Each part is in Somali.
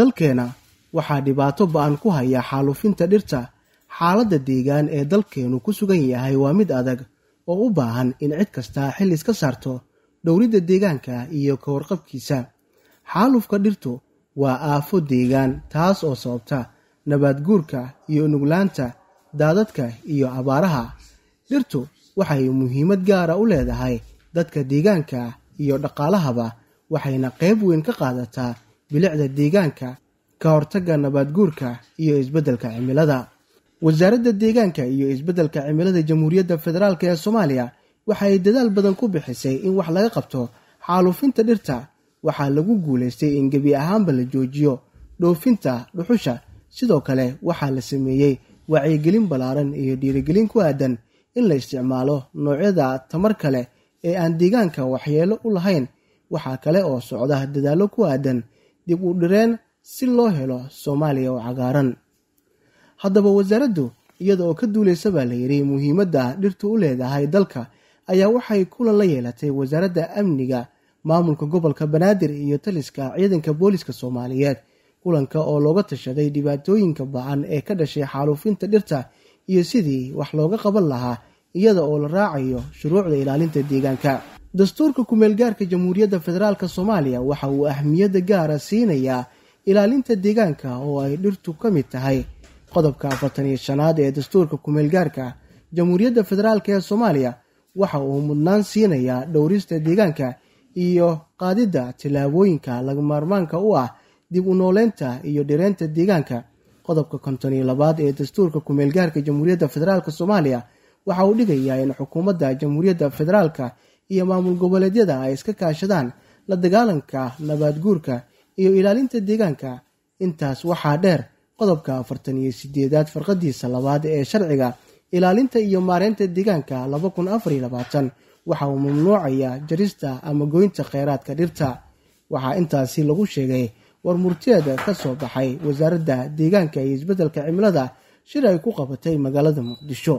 dalkeena waxaa dhibaato ba-an ku haya xaalufinta dhirta xaaladda deegaan ee dalkeenu ku sugan yahay waa mid adag oo u baahan in cid kasta xil iska saarto dhowridda deegaanka iyo ka warqabkiisa xaalufka dhirtu waa aafo deegaan taas oo sababta nabaadguurka iyo nuglaanta daadadka iyo abaaraha dhirtu waxay muhiimad gaara ah u leedahay dadka deegaanka iyo dhaqaalahaba waxayna qayb weyn ka qaadataa bilicda deegaanka ka hortagga nabaadguurka iyo isbeddelka cimilada wasaaradda deegaanka iyo isbeddelka cimilada jamhuuriyadda federaalk ee soomaaliya waxa ay dadaal badan ku bixisay in wax laga qabto xaaluufinta dhirta waxaa lagu guulaystay in gebi ahaanba la joojiyo dhoofinta dhuxusha sidoo kale waxaa la sameeyey wacyigelin ballaaran iyo dhiirigelin ku aadan in la isticmaalo noocyada tamar kale ee aan deegaanka waxyeelo u lahayn waxaa kale oo socda dadaallo ku aadan dib u dhireen si loo helo soomaaliya oo cagaaran haddaba wasaaraddu iyada oo ka duuleysa baa la yidhi muhiimadda dhirtu u leedahay dalka ayaa waxay kulan la yeelatay wasaaradda amniga maamulka gobolka banaadir iyo taliska ciidanka booliska soomaaliyeed kulanka oo looga tashaday dhibaatooyinka ba-an ee ka dhashay xaaluufinta dhirta iyo sidii wax looga qaban lahaa iyada oo la raacayo shuruucda ilaalinta deegaanka dastuurka ku-meelgaarka jamhuuriyadda federaalk soomaaliya waxa uu ahmiyadda gaara siinayaa ilaalinta deegaanka oo ay dhirtu ka mid tahay qodobka afartan iyo shanaad ee dastuurka ku-meelgaarka jamhuuriyadda federaalk ee soomaaliya waxa uu mudnaan siinayaa dhowrista deegaanka iyo qaadidda tallaabooyinka laga maarmaanka u ah dib u nooleynta iyo dhireynta deegaanka qodobka konton iyo labaad ee dastuurka ku-meelgaarka jamhuuriyadda federaalk soomaaliya waxa uu dhigayaa in xukuumadda jamhuuriyadda federaalka iyo maamul goboleedyada ay iska kaashadaan la dagaalanka nabaad guurka iyo ilaalinta deegaanka intaas waxaa dheer qodobka afartan iyo sideedaad farqadiisa labaad ee sharciga ilaalinta iyo maareynta deegaanka laba kun afariyo labaatan waxa uu mamnuucaya jarista ama goynta kheyraadka dhirta waxaa intaasi lagu sheegay war murteeda ka soo baxay wasaaradda deegaanka iyo isbeddelka cimilada shir ay ku qabatay magaalada muqdisho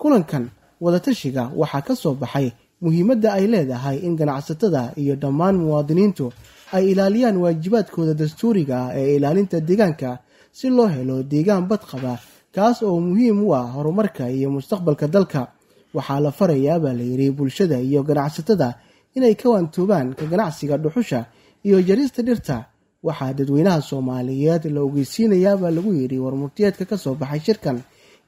kulankan wadatashiga waxaa ka soo baxay muhiimadda ay leedahay in ganacsatada iyo dhammaan muwaadiniintu ay ilaaliyaan waajibaadkooda dastuuriga ah ee ilaalinta deegaanka si loo helo deegaan badqaba kaas oo muhiim u ah horumarka iyo mustaqbalka dalka waxaa la farayaa baa la yidhi bulshada iyo ganacsatada inay ka waantoobaan ka ganacsiga dhuxusha iyo jarista dhirta waxaa dadweynaha soomaaliyeed la ogeysiinayaa baa lagu yidhi warmurtiyeedka ka soo baxay shirkan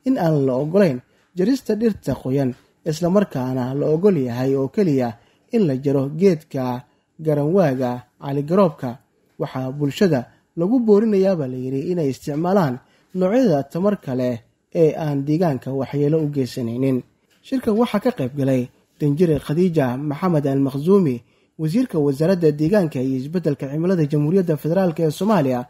in aan la ogolayn jarista dhirta qoyan isla markaana la ogol yahay oo keliya in la jaro geedka garanwaaga caligaroobka waxaa bulshada lagu boorinayaabaa layidhi inay isticmaalaan noocyada tamar kale ee aan deegaanka waxyeelo u geysanaynin shirkan waxaa ka qayb galay danjire khadiija maxamed al wasiirka wasaaradda deegaanka iyo isbeddelka cimilada jamhuuriyadda federaalk ee soomaaliya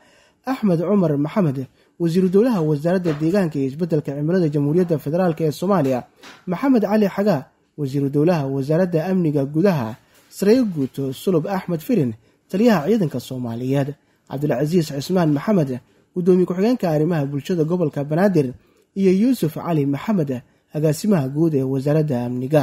axmed cumar maxamed wasiiru dowlaha wasaaradda deegaanka iyo isbeddelka cimilada jamhuuriyadda federaalk ee soomaaliya maxamed cali xaga wasiiru dowlaha wasaaradda amniga gudaha saree guuto sulub axmed firin taliyaha ciidanka soomaaliyeed cabdilcasiis cismaan maxamed gudoomiye ku-xigeenka arrimaha bulshada gobolka banaadir iyo yuusuf cali maxamed agaasimaha guud ee wasaaradda amniga